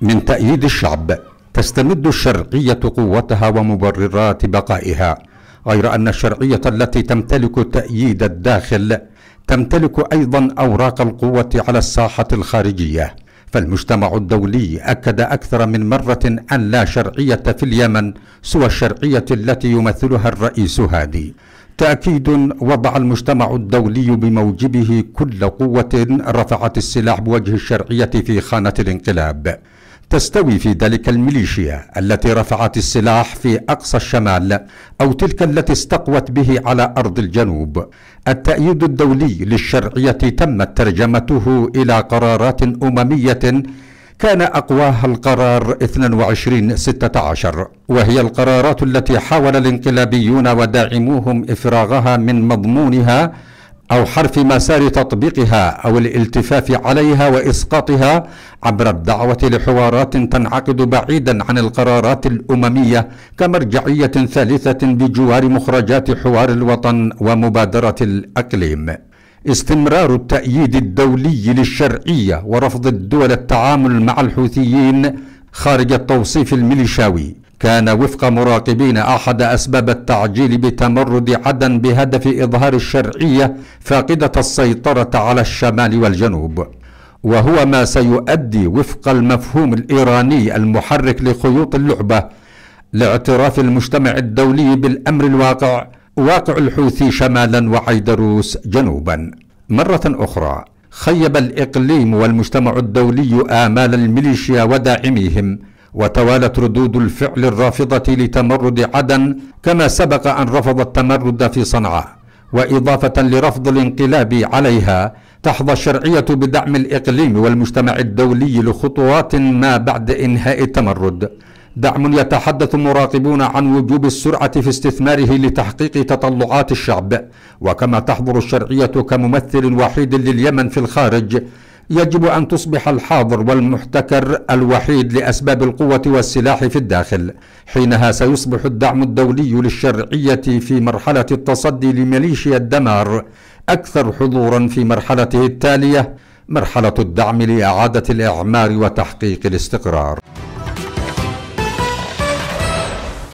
من تأييد الشعب تستمد الشرقية قوتها ومبررات بقائها غير أن الشرقية التي تمتلك تأييد الداخل تمتلك أيضا أوراق القوة على الساحة الخارجية فالمجتمع الدولي أكد أكثر من مرة أن لا شرعية في اليمن سوى الشرعية التي يمثلها الرئيس هادي تأكيد وضع المجتمع الدولي بموجبه كل قوة رفعت السلاح بوجه الشرعية في خانة الانقلاب تستوي في ذلك الميليشيا التي رفعت السلاح في أقصى الشمال أو تلك التي استقوت به على أرض الجنوب التأييد الدولي للشرعية تمت ترجمته إلى قرارات أممية كان أقواها القرار 22-16 وهي القرارات التي حاول الانقلابيون وداعموهم إفراغها من مضمونها أو حرف مسار تطبيقها أو الالتفاف عليها وإسقاطها عبر الدعوة لحوارات تنعقد بعيدا عن القرارات الأممية كمرجعية ثالثة بجوار مخرجات حوار الوطن ومبادرة الأقليم. استمرار التأييد الدولي للشرعية ورفض الدول التعامل مع الحوثيين خارج التوصيف الميليشاوي كان وفق مراقبين أحد أسباب التعجيل بتمرد عدن بهدف إظهار الشرعية فاقدة السيطرة على الشمال والجنوب وهو ما سيؤدي وفق المفهوم الإيراني المحرك لخيوط اللعبة لاعتراف المجتمع الدولي بالأمر الواقع واقع الحوثي شمالا وعيدروس جنوبا مرة أخرى خيب الإقليم والمجتمع الدولي آمال الميليشيا وداعميهم وتوالت ردود الفعل الرافضة لتمرد عدن كما سبق أن رفض التمرد في صنعاء وإضافة لرفض الانقلاب عليها تحظى الشرعية بدعم الإقليم والمجتمع الدولي لخطوات ما بعد إنهاء التمرد دعم يتحدث المراقبون عن وجوب السرعة في استثماره لتحقيق تطلعات الشعب وكما تحضر الشرعية كممثل وحيد لليمن في الخارج يجب أن تصبح الحاضر والمحتكر الوحيد لأسباب القوة والسلاح في الداخل حينها سيصبح الدعم الدولي للشرعية في مرحلة التصدي لميليشيا الدمار أكثر حضورا في مرحلته التالية مرحلة الدعم لإعادة الإعمار وتحقيق الاستقرار